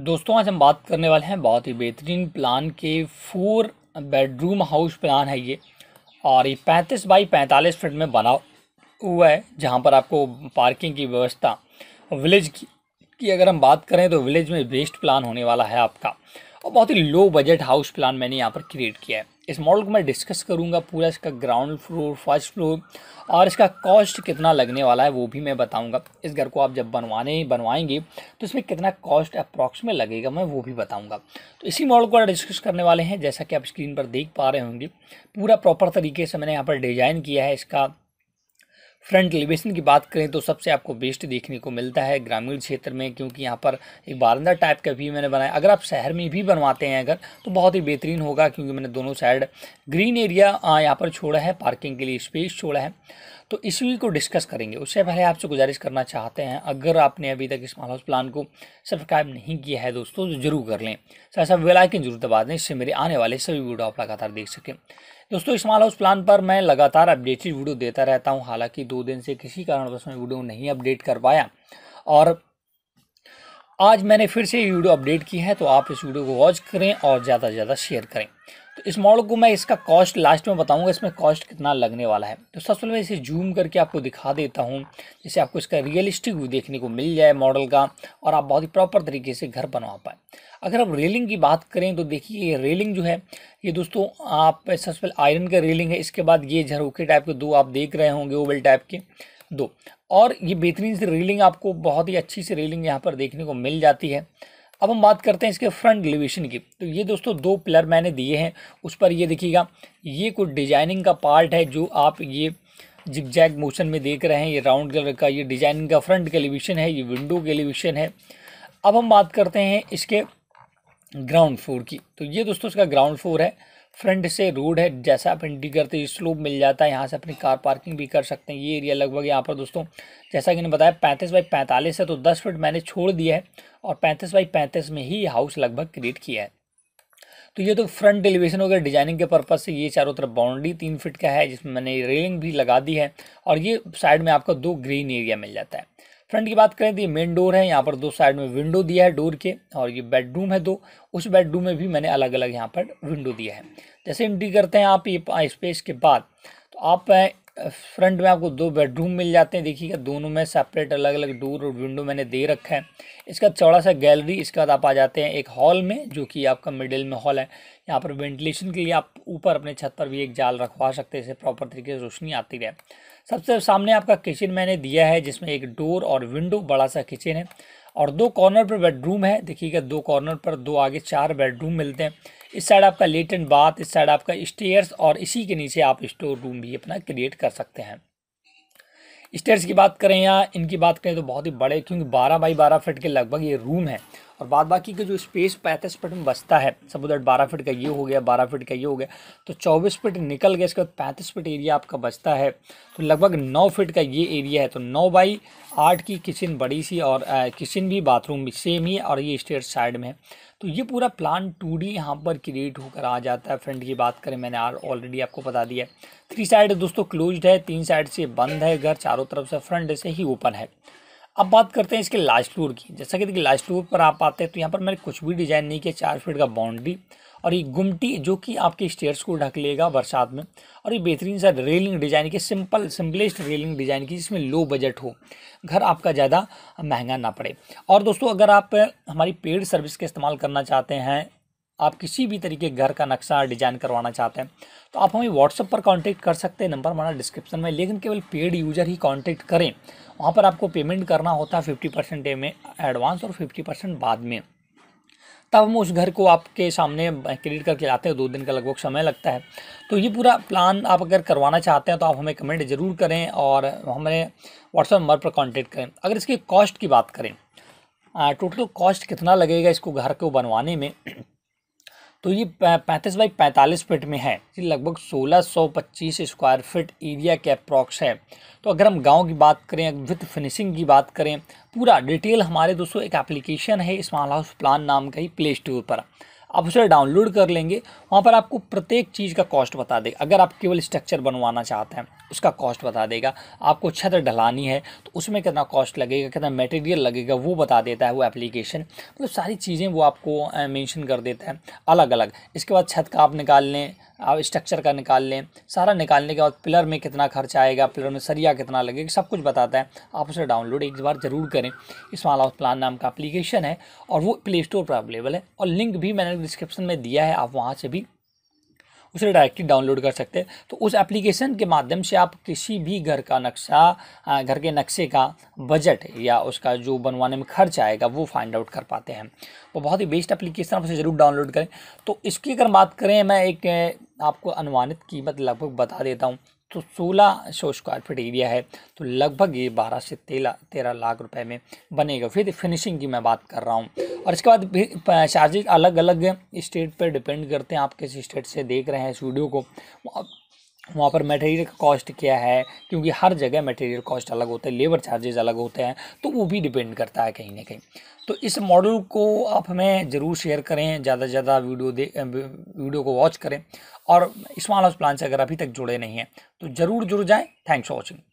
दोस्तों आज हम बात करने वाले हैं बहुत ही बेहतरीन प्लान के फोर बेडरूम हाउस प्लान है ये और ये पैंतीस बाई पैंतालीस फिट में बना हुआ है जहाँ पर आपको पार्किंग की व्यवस्था विलेज की, की अगर हम बात करें तो विलेज में बेस्ट प्लान होने वाला है आपका और बहुत ही लो बजट हाउस प्लान मैंने यहाँ पर क्रिएट किया है इस मॉडल को मैं डिस्कस करूँगा पूरा इसका ग्राउंड फ्लोर फर्स्ट फ्लोर और इसका कॉस्ट कितना लगने वाला है वो भी मैं बताऊँगा इस घर को आप जब बनवाने बनवाएंगे तो इसमें कितना कॉस्ट अप्रॉक्सीमेट लगेगा मैं वो भी बताऊँगा तो इसी मॉडल को डिस्कस करने वाले हैं जैसा कि आप स्क्रीन पर देख पा रहे होंगे पूरा प्रॉपर तरीके से मैंने यहाँ पर डिज़ाइन किया है इसका फ्रंट एलिवेशन की बात करें तो सबसे आपको बेस्ट देखने को मिलता है ग्रामीण क्षेत्र में क्योंकि यहाँ पर एक बारंदा टाइप का भी मैंने बनाया अगर आप शहर में भी बनवाते हैं अगर तो बहुत ही बेहतरीन होगा क्योंकि मैंने दोनों साइड ग्रीन एरिया यहाँ पर छोड़ा है पार्किंग के लिए स्पेस छोड़ा है तो इसी को डिस्कस करेंगे उससे पहले आपसे गुजारिश करना चाहते हैं अगर आपने अभी तक इस हाउस प्लान को सब्सक्राइब नहीं किया है दोस्तों तो जरूर कर लें साथ साथ बेलाइकन जरूर दबा दें इससे मेरे आने वाले सभी वीडियो आप लगातार देख सकें दोस्तों स्मॉल हाउस प्लान पर मैं लगातार अपडेटेड वीडियो देता रहता हूँ हालांकि दो दिन से किसी कारणवश मैं वीडियो नहीं अपडेट कर पाया और आज मैंने फिर से ये वीडियो अपडेट की है तो आप इस वीडियो को वॉच करें और ज़्यादा से ज़्यादा शेयर करें तो इस मॉडल को मैं इसका कॉस्ट लास्ट में बताऊंगा इसमें कॉस्ट कितना लगने वाला है तो सबसे पहले मैं इसे जूम करके आपको दिखा देता हूँ जिससे आपको इसका रियलिस्टिक व्यू देखने को मिल जाए मॉडल का और आप बहुत ही प्रॉपर तरीके से घर बनवा पाए अगर आप रेलिंग की बात करें तो देखिए ये रेलिंग जो है ये दोस्तों आप सबसे पहले आयरन का रेलिंग है इसके बाद ये झरोखे टाइप के दो आप देख रहे होंगे ओवल टाइप के दो और ये बेहतरीन से रेलिंग आपको बहुत ही अच्छी सी रेलिंग यहाँ पर देखने को मिल जाती है अब हम बात करते हैं इसके फ्रंट एलिवेशन की तो ये दोस्तों दो पिलर मैंने दिए हैं उस पर ये देखिएगा ये कुछ डिजाइनिंग का पार्ट है जो आप ये जिगजैग मोशन में देख रहे हैं ये राउंड कलर का ये डिजाइनिंग का फ्रंट का एलिवेशन है ये विंडो का एलिवेशन है अब हम बात करते हैं इसके ग्राउंड फ्लोर की तो ये दोस्तों इसका ग्राउंड फ्लोर है फ्रंट से रोड है जैसा आप एंट्री करते हैं स्लोप मिल जाता है यहाँ से अपनी कार पार्किंग भी कर सकते हैं ये एरिया लगभग यहाँ पर दोस्तों जैसा कि मैंने बताया पैंतीस बाई पैंतालीस है तो दस फीट मैंने छोड़ दिया है और पैंतीस बाई पैंतीस में ही हाउस लगभग क्रिएट किया है तो ये तो फ्रंट एलिवेशन हो गया डिजाइनिंग के पर्पज से ये चारों तरफ बाउंड्री तीन फिट का है जिसमें मैंने रेलिंग भी लगा दी है और ये साइड में आपको दो ग्रीन एरिया मिल जाता है फ्रंट की बात करें तो ये मेन डोर है यहाँ पर दो साइड में विंडो दिया है डोर के और ये बेडरूम है दो उस बेडरूम में भी मैंने अलग अलग यहाँ पर विंडो दिया है जैसे एंट्री करते हैं आप ये स्पेस के बाद तो आप फ्रंट में आपको दो बेडरूम मिल जाते हैं देखिएगा दोनों में सेपरेट अलग अलग डोर और विंडो मैंने दे रखा है इसका चौड़ा सा गैलरी इसके बाद आप आ जाते हैं एक हॉल में जो कि आपका मिडिल में हॉल है यहाँ पर वेंटिलेशन के लिए आप ऊपर अपने छत पर भी एक जाल रखवा सकते हैं इसे प्रॉपर तरीके से रोशनी आती रहे सबसे सामने आपका किचन मैंने दिया है जिसमें एक डोर और विंडो बड़ा सा किचन है और दो कॉर्नर पर बेडरूम है देखिएगा दो कॉर्नर पर दो आगे चार बेडरूम मिलते हैं इस साइड आपका लेटेंट बाथ इस साइड आपका स्टेयर्स और इसी के नीचे आप स्टोर रूम भी अपना क्रिएट कर सकते हैं स्टेयर्स की बात करें या इनकी बात करें तो बहुत ही बड़े क्योंकि बारह बाई बारह फिट के लगभग ये रूम है और बाद बाकी के जो स्पेस पैंतीस फिट में बचता है सपोज दैट बारह फिट का ये हो गया बारह फिट का ये हो गया तो चौबीस फिट निकल गया इसके बाद पैंतीस फिट एरिया आपका बचता है तो लगभग नौ फिट का ये एरिया है तो नौ बाई आठ की किचन बड़ी सी और किचन भी बाथरूम भी सेम ही और ये स्टेट साइड में है तो ये पूरा प्लान टू डी यहाँ पर क्रिएट होकर आ जाता है फ्रंट की बात करें मैंने आर ऑलरेडी आपको बता दिया थ्री साइड दोस्तों क्लोज्ड है तीन साइड से बंद है घर चारों तरफ से फ्रंट से ही ओपन है अब बात करते हैं इसके लास्ट फ्लोर की जैसा कि देखिए लास्ट फ्लोर पर आप आते हैं तो यहाँ पर मैंने कुछ भी डिज़ाइन नहीं किया चार फीट का बाउंड्री और ये गुमटी जो कि आपके स्टेयर्स को ढक लेगा बरसात में और ये बेहतरीन सा रेलिंग डिज़ाइन की सिंपल सिंपलेस्ट रेलिंग डिज़ाइन की जिसमें लो बजट हो घर आपका ज़्यादा महंगा ना पड़े और दोस्तों अगर आप हमारी पेड सर्विस का इस्तेमाल करना चाहते हैं आप किसी भी तरीके घर का नक्शा डिजाइन करवाना चाहते हैं तो आप हमें व्हाट्सअप पर कांटेक्ट कर सकते हैं नंबर हमारा डिस्क्रिप्शन में लेकिन केवल पेड यूज़र ही कांटेक्ट करें वहाँ पर आपको पेमेंट करना होता है फिफ्टी परसेंट में एडवांस और फिफ्टी परसेंट बाद में तब हम उस घर को आपके सामने क्रिएट करके लाते हैं दो दिन का लगभग समय लगता है तो ये पूरा प्लान आप अगर करवाना चाहते हैं तो आप हमें कमेंट ज़रूर करें और हमें व्हाट्सएप नंबर पर कॉन्टेक्ट करें अगर इसकी कॉस्ट की बात करें टोटल कॉस्ट कितना लगेगा इसको घर को बनवाने में तो ये पैंतीस बाई पैंतालीस फिट में है ये लगभग 1625 स्क्वायर फिट एरिया के अप्रॉक्स है तो अगर हम गांव की बात करें विथ फिनिशिंग की बात करें पूरा डिटेल हमारे दोस्तों एक एप्लीकेशन है स्मॉल हाउस प्लान नाम का ही प्ले स्टोर पर आप उसे डाउनलोड कर लेंगे वहाँ पर आपको प्रत्येक चीज़ का कॉस्ट बता देगा अगर आप केवल स्ट्रक्चर बनवाना चाहते हैं उसका कॉस्ट बता देगा आपको छत ढलानी है तो उसमें कितना कॉस्ट लगेगा कितना मटेरियल लगेगा वो बता देता है वो एप्लीकेशन मतलब तो सारी चीज़ें वो आपको मेंशन कर देता है अलग अलग इसके बाद छत का आप निकाल लें आप स्ट्रक्चर का निकाल लें सारा निकालने के बाद पिलर में कितना खर्च आएगा पिलर में सरिया कितना लगेगा सब कुछ बताता है आप उसे डाउनलोड एक बार ज़रूर करें इस हाउस प्लान नाम का अप्लीकेशन है और वो प्ले स्टोर पर अवेलेबल है और लिंक भी मैंने डिस्क्रिप्शन में दिया है आप वहाँ से भी उसे डायरेक्टली डाउनलोड कर सकते हैं तो उस एप्लीकेशन के माध्यम से आप किसी भी घर का नक्शा घर के नक्शे का बजट या उसका जो बनवाने में खर्च आएगा वो फाइंड आउट कर पाते हैं वो तो बहुत ही बेस्ट एप्लीकेशन आप उसे ज़रूर डाउनलोड करें तो इसकी अगर बात करें मैं एक आपको अनुमानित कीमत लगभग बता देता हूँ तो सोलह सौ स्क्वायर फीट एरिया है तो लगभग ये बारह से तेरह तेरह लाख रुपए में बनेगा फिर फिनिशिंग की मैं बात कर रहा हूँ और इसके बाद चार्जेज अलग अलग स्टेट पर डिपेंड करते हैं आप किस स्टेट से देख रहे हैं इस वीडियो को वहाँ पर मटेरियल का कॉस्ट क्या है क्योंकि हर जगह मटेरियल कॉस्ट अलग होता है लेबर चार्जेज़ अलग होते हैं तो वो भी डिपेंड करता है कहीं ना कहीं तो इस मॉडल को आप हमें ज़रूर शेयर करें ज़्यादा से ज़्यादा वीडियो दे वीडियो को वॉच करें और स्मॉल हाउस प्लान से अगर अभी तक जुड़े नहीं हैं तो ज़रूर जुड़ जाएँ थैंक्स फॉर वॉचिंग